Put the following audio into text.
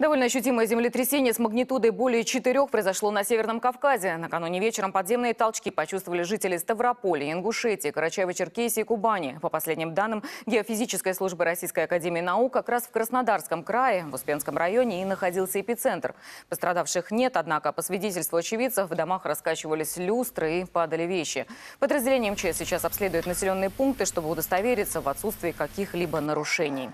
Довольно ощутимое землетрясение с магнитудой более четырех произошло на Северном Кавказе. Накануне вечером подземные толчки почувствовали жители Ставрополя, Ингушетии, Карачаево-Черкесии и Кубани. По последним данным Геофизической службы Российской Академии Наук, как раз в Краснодарском крае, в Успенском районе и находился эпицентр. Пострадавших нет, однако, по свидетельству очевидцев, в домах раскачивались люстры и падали вещи. Подразделение МЧС сейчас обследует населенные пункты, чтобы удостовериться в отсутствии каких-либо нарушений.